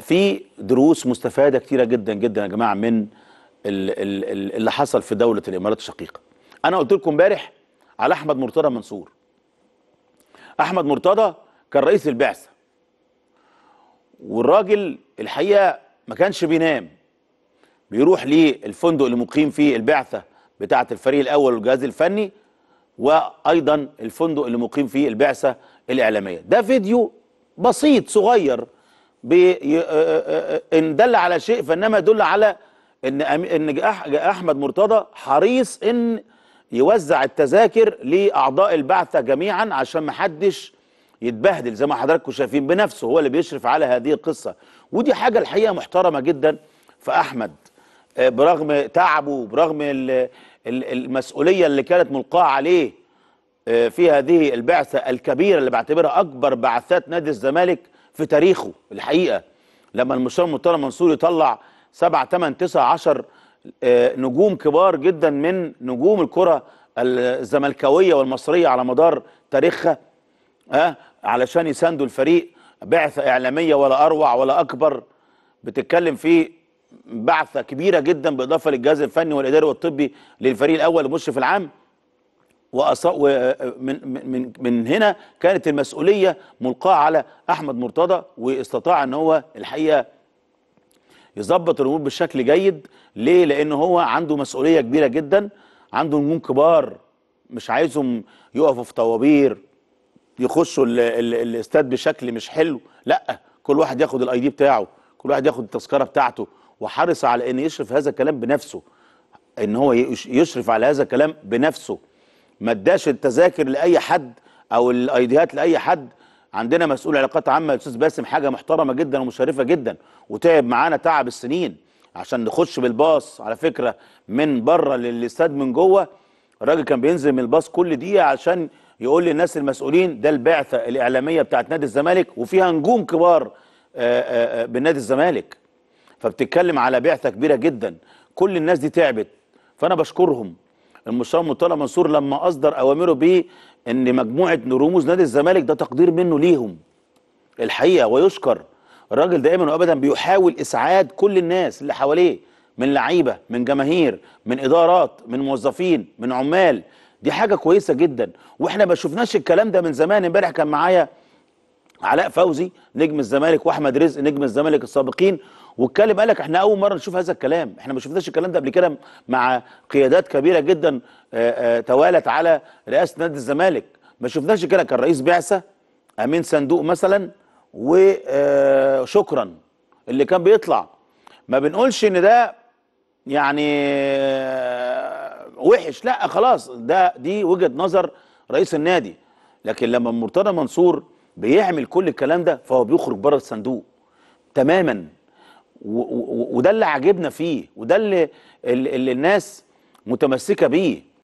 في دروس مستفاده كتيره جدا جدا يا جماعه من اللي حصل في دوله الامارات الشقيقه انا قلت لكم امبارح على احمد مرتضى منصور احمد مرتضى كان رئيس البعثه والراجل الحقيقه ما كانش بينام بيروح للفندق اللي مقيم فيه البعثه بتاعه الفريق الاول والجهاز الفني وايضا الفندق اللي مقيم فيه البعثه الاعلاميه ده فيديو بسيط صغير ان دل على شيء فانما يدل على ان ان احمد مرتضى حريص ان يوزع التذاكر لاعضاء البعثه جميعا عشان ما حدش يتبهدل زي ما حضراتكم شايفين بنفسه هو اللي بيشرف على هذه القصه ودي حاجه الحقيقه محترمه جدا في احمد آه، برغم تعبه وبرغم المسؤوليه اللي كانت ملقاه عليه آه، في هذه البعثه الكبيره اللي بعتبرها اكبر بعثات نادي الزمالك في تاريخه الحقيقه لما المستشار مرتضى منصور يطلع 7 8 9 10 نجوم كبار جدا من نجوم الكره الزملكاويه والمصريه على مدار تاريخها ها آه، علشان يساندوا الفريق بعثه اعلاميه ولا اروع ولا اكبر بتتكلم في بعثه كبيره جدا بالاضافه للجهاز الفني والاداري والطبي للفريق الاول المشرف العام ومن من من هنا كانت المسؤوليه ملقاه على احمد مرتضى واستطاع ان هو الحقيقه يظبط الامور بشكل جيد ليه لان هو عنده مسؤوليه كبيره جدا عنده نجوم كبار مش عايزهم يقفوا في طوابير يخشوا الاستاد بشكل مش حلو لا كل واحد ياخد الاي دي بتاعه كل واحد ياخد التذكره بتاعته وحرص على ان يشرف هذا الكلام بنفسه ان هو يشرف على هذا الكلام بنفسه ما اداش التذاكر لاي حد او الايديات لاي حد عندنا مسؤول علاقات عامه الاستاذ باسم حاجه محترمه جدا ومشرفه جدا وتعب معانا تعب السنين عشان نخش بالباص على فكره من بره للاستاد من جوه الراجل كان بينزل من الباص كل دقيقه عشان يقول للناس المسؤولين ده البعثه الاعلاميه بتاعت نادي الزمالك وفيها نجوم كبار بالنادي آه، آه، آه، الزمالك فبتتكلم على بعثه كبيره جدا كل الناس دي تعبت فانا بشكرهم المستشار مطلع منصور لما اصدر اوامره بيه ان مجموعه رموز نادي الزمالك ده تقدير منه ليهم الحقيقه ويشكر الراجل دائما وابدا بيحاول اسعاد كل الناس اللي حواليه من لعيبه من جماهير من ادارات من موظفين من عمال دي حاجه كويسه جدا واحنا ما شفناش الكلام ده من زمان امبارح كان معايا علاء فوزي نجم الزمالك واحمد رزق نجم الزمالك السابقين واتكلم قال لك احنا اول مره نشوف هذا الكلام احنا ما شفناش الكلام ده قبل كده مع قيادات كبيره جدا اه اه توالت على رئاسه نادي الزمالك ما شفناش كده كان رئيس بعثه امين صندوق مثلا وشكرا آه، اللي كان بيطلع ما بنقولش ان ده يعني آه، وحش لا خلاص ده دي وجهه نظر رئيس النادي لكن لما مرتضى منصور بيعمل كل الكلام ده فهو بيخرج بره الصندوق تماما وده اللي عاجبنا فيه وده اللي, اللي الناس متمسكه بيه